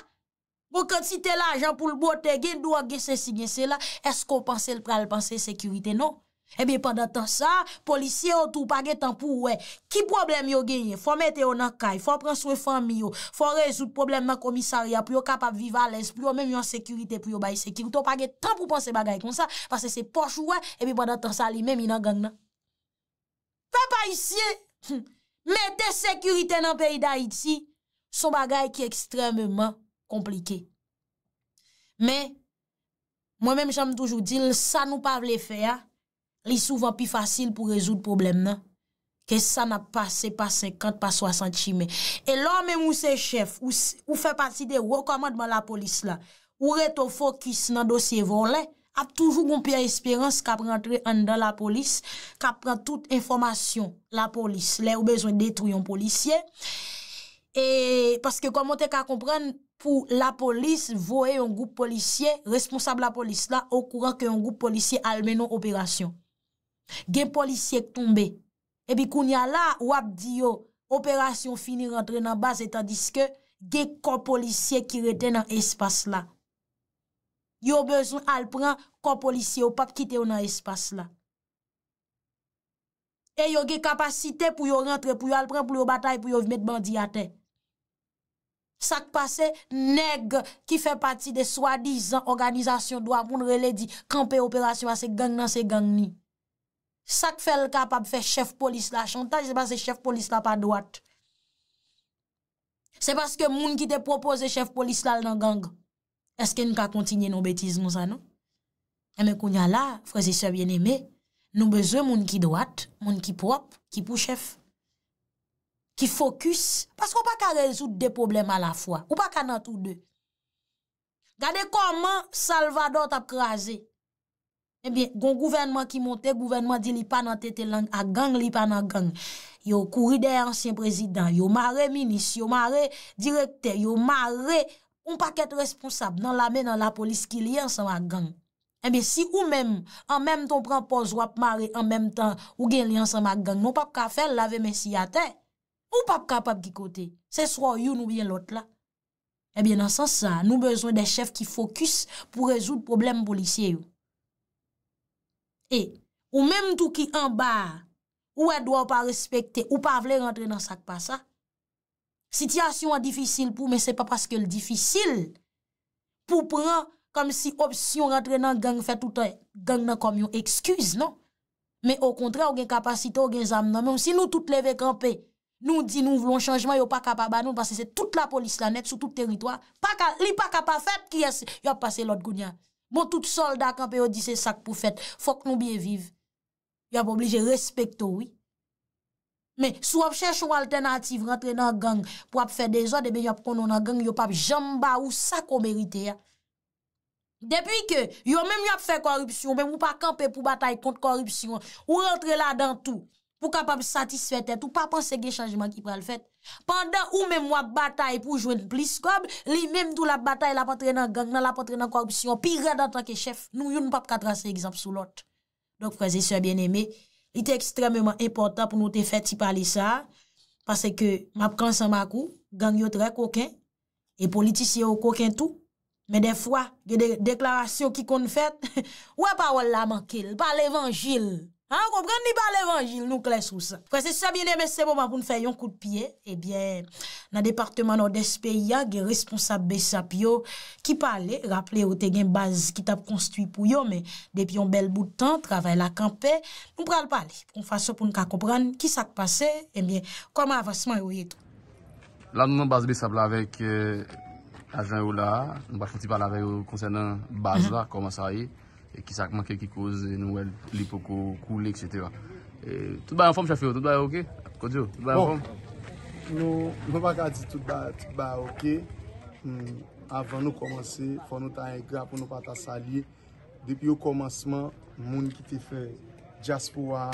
Ou konti te la ajan pou l bote gen, dou an gesen si gen se la, esko panse l pral panse sekurite nou? Ebi, pandan tan sa, polisye ou tou page tan pou we. Ki problem yo genye? Fon [LAUGHS] mette yo nan kay, fon pranse we fan mi yo, fon rezout problem man komisaria, pou yo kapap viva lens, pou yo menm yo an sekurite, pou yo bay sekurite. Ou tou page tan pou panse bagay kon sa, panse se poch ou we, ebi pandan tan sa li menm inan gang nan. Fon pa isye, mette sekurite nan peyi da iti, son bagay ki ekstrem menman. komplike. Men, mwen men jame toujou dil, sa nou pa vle fe ya, li souvan pi fasil pou rezout problem nan, ke sa nan pase pa 50, pa 60 cm. E lò men mwen se chef, ou fe pati de rekomandman la polis la, ou re to fokis nan dosye volen, ap toujou goun pi a espirans ka prentre an dan la polis, ka prent tout informasyon la polis, le ou bezwen detrou yon polisye. E, paske komote ka kompren, pou la polis voe yon goup polisye, responsable la polis la, ou kouran ke yon goup polisye almenon operasyon. Gen polisye k tombe. Ebi koun ya la, wap di yo, operasyon fini rentre nan base, etan diske gen kon polisye ki reten nan espas la. Yo bezoun alpran kon polisye ou pa kite yo nan espas la. E yo gen kapasite pou yo rentre, pou yo alpran pou yo batay, pou yo vmet bandi ate. Sak pase neg ki fe pati de swadi zan organizasyon do avoun rele di kampe operasyon a se gang nan se gang ni. Sak fel kapab fe chef polis la chanta, je se base chef polis la pa dwat. Se baske moun ki te propose chef polis la al nan gang. Eske nou ka kontinye nou betiz mou sa nou? E me konya la, freze se bien eme, nou beze moun ki dwat, moun ki prop, ki pou chef. ki fokus, pask ou pa ka rezout de problem a la fwa, ou pa ka nan tou de. Gade koman Salvador tap kraze, e eh bie, gon gouvernman ki monte, gouvernman di li pa nan tete lang, a gang li pa nan gang, yo kouri de ansyen prezident, yo mare minis, yo mare direkte, yo mare, ou pa ket responsab, nan la men nan la polis ki li ansan a gang. E eh bie, si ou men, an men ton pran poz wap mare, an men tan, ou gen li ansan a gang, nou pa pa ka fel lave mesi yate, e, Ou pa pa kapap ki kote? Se swa ou yon ou bien lot la. Ebyen eh nan sens sa, nou bezon de chef ki fokus pou rezout problem policye yo. E, ou menm tou ki an ba, ou e do a ou pa respekte, non? ou pa vle rentre nan sakpa sa. Sityasyon an difisil pou, men se pa paske l difisil, pou pran kam si opsyon rentre nan gang fè toutan gang nan kamyon. Ekskuse, nan? Men ou kontre, ou gen kapasite, ou gen zam nan. Men ou si nou tout leve kampè, Nou di nou vlon chanjman, yo pa kapa ba nou, pasi se tout la polis la net, sou tout teritwa. Li pa kapa fet, ki es, yo pa se lot gounya. Mon tout soldat, kanpe yo di se sak pou fet, fok nou biye viv. Yo pa oblije respekto, oui. Men, sou ap chèchou alternatif, rentre nan gang, pou ap fè dezo, debe eh yo ap konon nan gang, yo pa jamba ou sak o merite ya. Depi ke, yo menm yo ap fè korupsyon, menm ou pa kampe pou batay kont korupsyon, ou rentre la dans tout. pou kapap satisfet et ou pa panse gen chanjman ki pral fet. Pandan ou men wap batay pou jwen plis kob, li menm tou la batay la patre nan gang, nan la patre nan korpsyon, pi redan tanke chef, nou yon pap katran se egzamp sou lot. Donk fraze, sè bien eme, ite ekstrememan important pou nou te fet ti pali sa, pase ke map kansan makou, gang yot re koken, e politisye ou koken tou, men den fwa, gen deklarasyon ki kon fet, [LAUGHS] wè pa wala mankel, pa l'evangil. An, komprende ni bal evanjil nou kles ou sa. Prese Sabine Messebouman pou nou fè yon kout piye, ebyen, eh nan departement ou despe yag, responsable besap yo, ki pale, rappele ou te gen base ki tap konstuit pou yo, me depi yon bel boutan, travè la kampe, nou pral pale, pou nou fase pou nou ka komprende, ki sa kpase, ebyen, kwa man avasman euh, yo yeto. Lan nou nan base besap la vek ajan yo la, nou baken ti pale ave yo konsen nan base la, kwa man sa yi, E ki sakman ke ki kouze nou wè lipo kou koule, etc. Tout ba bon. hmm, yon fòm, mhm. chef yo, tout ba yon fòm, ok? Kodjo, tout ba yon fòm. Nou, nou baka di tout ba, tout ba ok. Avan nou komanse, fò nou ta en grap, nou pa ta sali. Depi yon komanseman, moun ki te fè jaspouwa,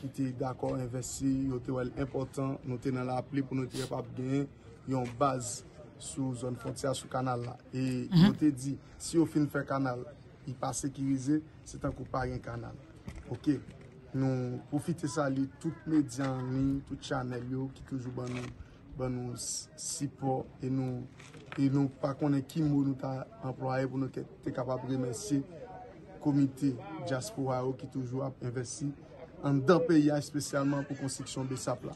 ki te dako investi, yon te wèl important, nou te nan la aple pou nou te repap gen, yon baz sou zon fòntia sou kanal la. E nou te di, si yon fin fè kanal la, I pa sekirize, se tan ko pa gen kanan. Ok, nou profite sa li bon tout medyan li, tout chanel yo ki toujou ban nou sipo e nou pa konen ki moun nou ta employe pou nou te kapap remese komite Jaspur Ayo ki toujou ap investi an dape ya espesyalman pou konstriksyon besapla.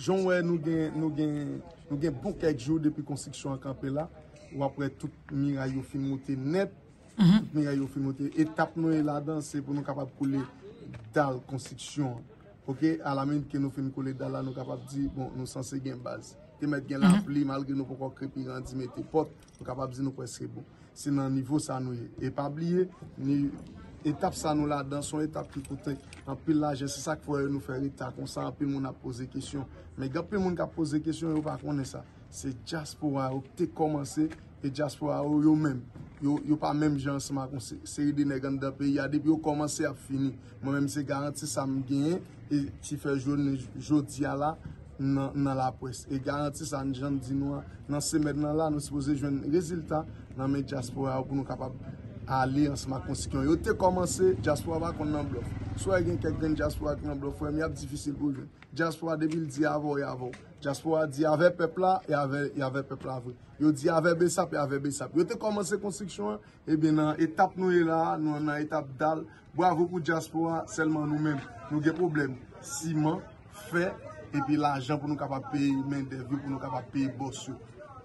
Jounwe nou gen boukek jo depi konstriksyon akampe la ou apre tout mirayou filmote net. Etape nou e la dan se pou nou kapap koule dal konstiksyon A la men ke nou film koule dal la nou kapap di bon nou san se gen base Te met gen la mhm. pli malge nou pou kon krepi gen di me te pot Nou kapap di nou kon eske bon Se nan nivou sa nou e Epa bli e, etape sa nou la dan son etape ki koute Anpil la jen se sa kwa yo nou fè rita kon sa anpil moun a pose kisyon Men gen anpil moun ka pose kisyon yo pa konen sa Se jazz pou a ou te komanse e jazz pou a ou yo men Yo pa menm jan seman kon seri de negan da pe, ya debi yo komanse a fini. Menm se garanti sa m genye, e ti fe jo diya la nan la pwes. E garanti sa an jan di nou an, nan semen nan la, nou sepoze jwen reziltan nan men jaspo ya ou pou nou kapabili. alé an se ma konstikyon. Yo te komanse jaspo a bak kon nan blof. Sou e gen kek den jaspo a kon nan blof, ou e mi ap difisil pou ven. Jaspo a debil di avou avou. Jaspo a di ave pepla, ave pepla avou. Yo di ave besap, ave besap. Yo te komanse konstikyon eh ebe nan etap nou e la, nan etap dal. Bo avou pou jaspo a selman nou men. Nou gen problem siman, fe, epi la ajan pou nou kapap pe men devy pou nou kapap pe boss yo.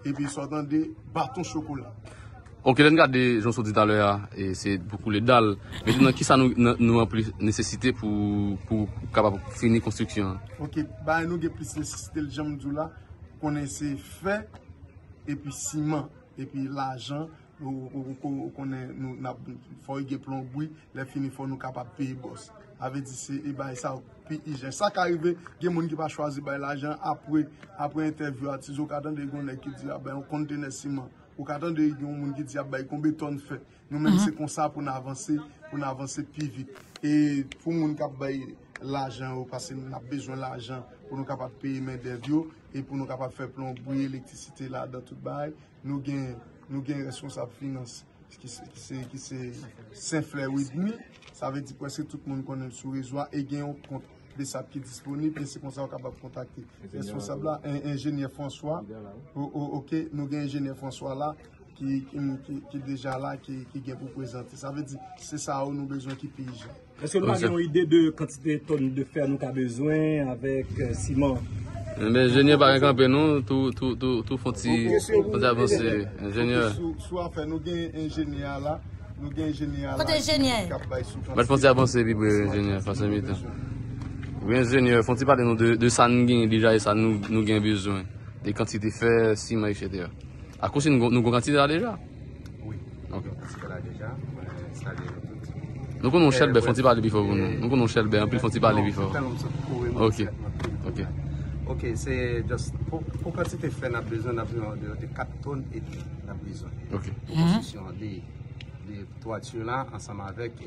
Epi so dan de baton chokolat. Ok, len gade, jonsou di dalwe a, e se pou koule dal, men ki sa nou an pou nesesite pou pou kapap fini konstriksyon? Ok, bay nou ge plis nesesite l jemdou la, konen se fe, epi siman, epi lajan, ou konen nou, nou fò y ge plon bwi, le fini fò nou kapap pi i bòs. Ave di se, e bay e sa, pi i jen. Sa ka rive, gen moun ki pa chwazi bay lajan, apre, apre intervyo ati, jok adan de yon ekidia, bay nou kontene siman, Ou katan de yon moun ki di ap bay konbe ton fè, nou men mhm. se konsa pou nan avanse pi vit. E pou moun kap bay l'ajan ou kase nou nan bejwan l'ajan pou nou kap ap pay men der diyo e pou nou kap ap fè plan bouye elektrisite la da tout bay, nou gen responsab finance ki se senflè wè dwi. Sa ve di pwese tout moun konen sou rejwa e gen yon kontre. bè sap ki disponib, bè se kon sa wakabab kontakte. Sonsab la, enjènyè François, oke nou gen enjènyè François la, ki deja la, ki gen pou prezante. Sa vè di, se sa ou nou bezon ki pije. Eske nou a gen yon ide de kantite ton de fè nou ka bezon avèk Simon? Mè enjènyè par enkampè nou, tou fònti avansè. Enjènyè. Sonsab la, nou gen enjènyè la, nou gen enjènyè la, fònti avansè li bè enjènyè François Milton. Fon ti pale nou de san gen deja e sa nou gen bezwen, de kantite fe, sima e chete yo. Ako se nou gon kantite la deja? Oui, ako se kon la deja. Nou kon nou chelbe, fon ti pale bi fò? Nou kon nou chelbe, anpil fon ti pale bi fò? Ok, ok, ok, se just pou kantite fe nan bezwen, nan bezwen, nan bezwen, nan bezwen, nan bezwen, nan bezwen, nan bezwen, nan bezwen, nan bezwen, nan bezwen. anseman avèk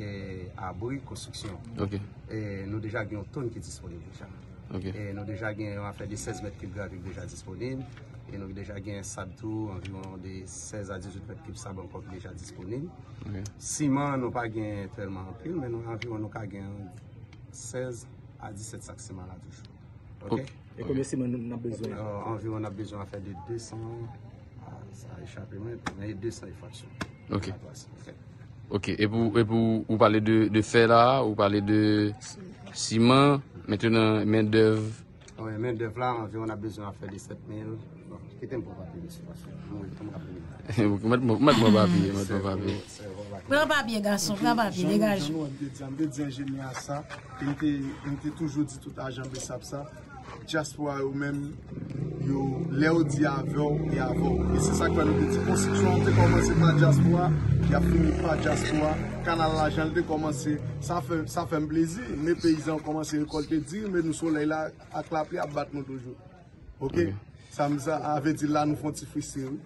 abouy konstruksyon nou deja gen ton ki disponib nou deja gen afè de 16 m3 ki disponib nou deja gen sab tou 16 a 18 m3 sab anpok si man nou pa gen toèlman anpil nou ka gen 16 a 17 saksiman la tou chou e koube si man nou nan bezon anvion nan bezon afè de 200 a e chapri men 200 e fwansou ok Ok, et pou ou pale de fè la, ou pale de siman, mettenan men dev? Mè dev la, anje, an a bezon a fè de 7000. Bon, kèten pou babye, mè si fason. Mè t'mon babye, mè t'mon babye. Mè t'mon babye, gason, mè t'mon babye, legaj. Jounou, mè te di, mè te di enjènyan sa, mè te toujou di tout ajan, mè te sap sa. Just wè ou mè mi. yo le ou di avon, e avon. E se sa kwa nou de di konseksyon, te komanse Pajaspoa, ya pimi Pajaspoa, kanal la janl te komanse, sa fe mplezi, me peyizan komanse rekolte di, men nou sole la aklape, ya bat nou toujou. Ok? Mm. Sa mi sa ave di la nou fontifisi ou.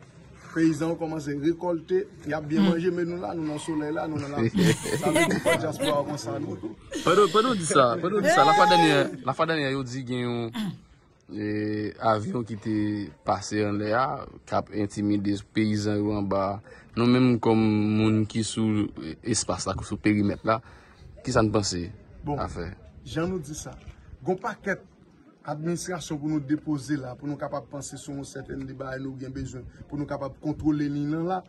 Peyizan komanse rekolte, ya bien mm. manje men nou la, nou nan sole la, nou nan la. [LAUGHS] Sa mi di Pajaspoa akonsa nou. Pwede ou di sa? Pwede ou di sa? La fada ni a yo di gen yon... E avyon ki te pase yon le a, kap intimidez, perizan yon ba, nou menmou kon moun ki sou espas la, sou perimet la, ki sa nou panse? Bon, jan nou di sa, goun pa ket administrasyon pou nou depose la, pou nou kapap panse sou nou seten li ba e nou gen bejoun, pou nou kapap kontrole nin lan la,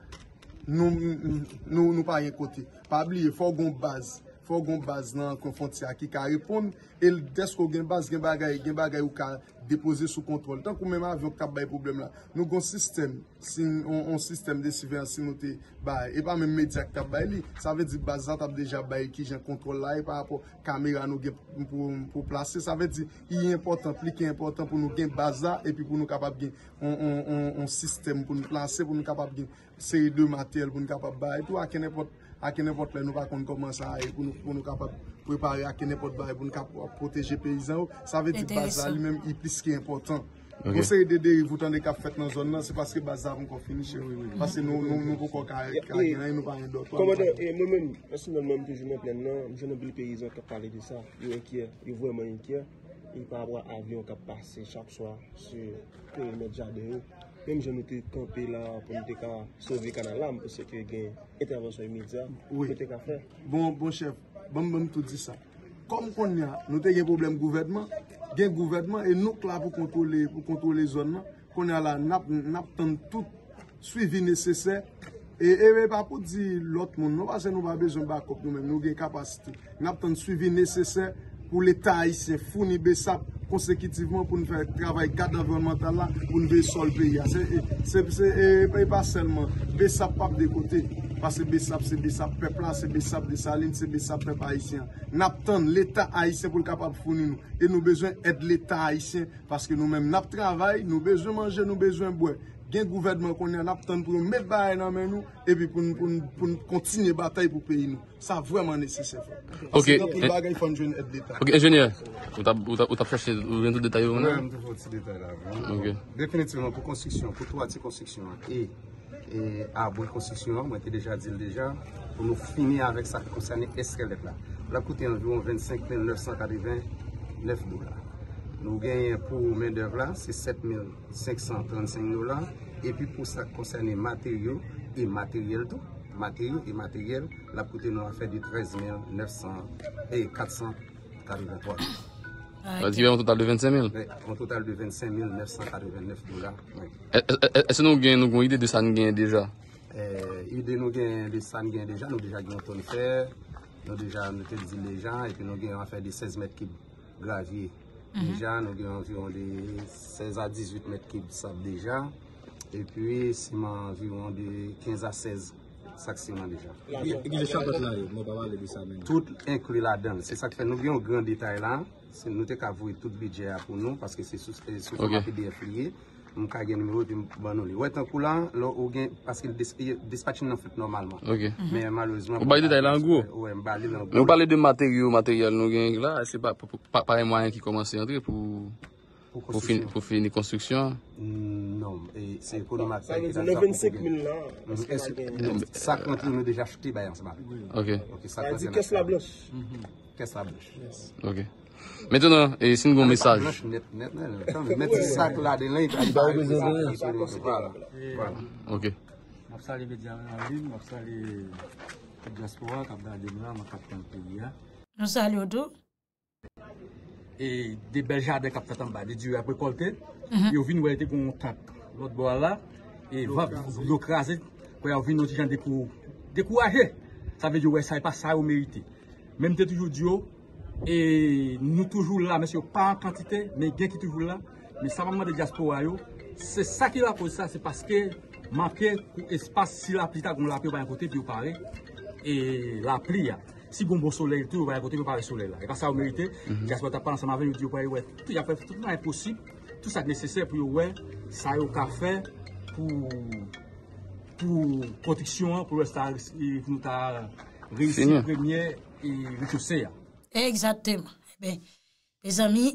nou pa yon kote, pa bli e fol goun bazi. fò goun baz nan konfon tia ki ka repon, el des kou gen baz gen bagay, gen bagay ou ka depose sou kontrol. Tan kou mèman avyon kap bay problem la, nou goun sistem, si yon sistem de siven asinote bay, e pa mèmen medyak kap bay li, sa ve di bazan tap deja bay ki jen kontrol la, e pa apò kamera nou gen pou plase, sa ve di yon important, flik yon important pou nou gen bazan, e pi pou nou kapab gen yon sistem pou nou plase, pou nou kapab gen seri 2 mater, pou nou kapab bay, e tou akè nèpot, aké nepote plèn nou akon koman sa aèk pou nou kapap prepare aké nepote bare pou nou kap protege peyizan ou. Sa ve di baza li menm i pis ki important. Monsè idé dey voutan dey kap fèt nan zon nan, se paske baza voun ko finishye ou. Paske nou pou kon karek kagyan, nou bayan dotwa. Komoda, moun moun, mè sinon nan mèm te jounen plèn nan, mou jounen bil peyizan kap pale de sa, yon enkye, yon vwenman enkye, yon pa abwa avyon kap pase chak swa se te mè di aden yo. Kèm jen nou te kompe la pou nou te ka sovi kan alam pou se ke gen etervansyon imedya, pou te ka fè? Bon, bon chef, ban ban tout di sa. Kèm kon ya nou te gen problem gouvedman, gen gouvedman e nou kla pou kontole zonman, kon ya la nap tan tout suivi nesesè. E ewe pa pou di lot moun, nou pa se nou ba bezon bakop nou men, nou gen kapasiti. Nap tan suivi nesesè. pou l'Etat Haitien founi besap konsekitiveman pou nou fèk travay kada vonmantan la pou nou vè solvè ya. Se e pey pa selman, besap pap de kote, pa se besap se besap pepla, se besap de salin, se besap pep Haitien. Nap tan l'Etat Haitien pou l'kapap founi nou, e nou bezwen et l'Etat Haitien, paske nou mèm nap travay, nou bezwen manje, nou bezwen bouè. gen gouvedman kon yon ap tan pou yon met baye nan men nou epi pou yon kontine batay pou peyi nou sa vwèman nese se fè ok eh. ok, enjènyè ou ta fèchè, ou ren tout detayou ou ren tout detayou definitivèlman pou konstriksyon, pou tou ati konstriksyon e, e, a, bon konstriksyon mwen te dejan, dejan pou nou fini avèk sa konserni eskelet la la koute yon vwèm 25940 nef bou la Nou gen pou mendeur la, se 7,535 dolar. E pi pou sa konserne materyo e materyel tou. Materyo e materyel, la pote nou a fe di 13,940 dolar. An total de 25,000? An total de 25,949 dolar. E se nou gen nou gwen ide de sa nou gen deja? Euh, ide nou gen de sa nou gen deja, nou deja gen ton fer, nou deja nou te dizil le jan, e pi nou gen a fe di 16 met ki graviye. Mm-hmm. Deja nou gen anviron de 16 a 18 mète ki bisap deja. E pwi siman anviron de 15 a 16 sak siman deja. E gilè chakot nan yo, mou baban le bisap men. Tout inkri la den. Se sak fe nou gen anviron de Taylan, se nou tek avouye tout bidje a pou nou. Paske se soufou api dey apiye. Mwen ka geni mwen ou di mwen banou li. Ou etan kou lan, lò ou geni, paski despachin nan flip normalman. Ok. Mwen mhm. malouzman... Ou bayi de daylan gwo? Ou bayi de materyo, materyal nou geni la, se pa parè mwayen ki komanse yandre pou... pou fini konstruksyon? Non, e se kono materyo... 95 mil la. 50 mil nou deja chuti bayan se ba. Ok. A di kes la blosh. Kes la blosh. Ok. Maintenant, et c'est un bon message. Mettre sac là de l'un Ok. Je salue les en ligne, je salue la diaspora, je salue les pays. Je salue tout. Et des belles jardins qui sont en bas, des dieux après récolter. Ils ont vu une réalité qu'on tape l'autre bois là. Et l'eau crasée, quand ils ont vu de gens décourager. Ça veut dire que ça n'est pas ça au mérité. Même si toujours dit, E nou toujou la, menche yo pa an kantite, men gen ki toujou la, men sa maman de diaspo wanyo, se sa ki la posisa, se paske manke espase si la pli ta goun la pi, wanyan kote, pi ou pare. E la pli ya, si goun bon sole, ti wanyan kote, pi wanyan pare sole la. E pa sa ou merite, diaspo ta panan sa maman, di ou pare, wè, ti a fè tout nan e posi, tout sa k nesesè, pi wè, sa yo ka fè, pou proteksyon, pou wè sta reyousi, pregnyè, li tou se ya. E, ekzatèman. Be, bez ami,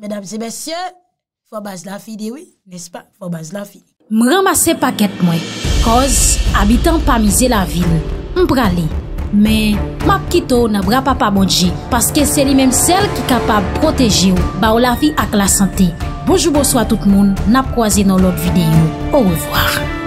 medam ze besye, fwa baz la fi dewi, nespa, fwa baz la fi. M ramase paket mwen, koz, abitan pa mize la vil, m prali. Men, map kito, nabrapa pa modji, paske se li menm sel ki kapab proteji ou, ba ou la fi ak la sante. Bojoubo swa tout moun, nap kwa zi nan lot videyo. Ou revoar.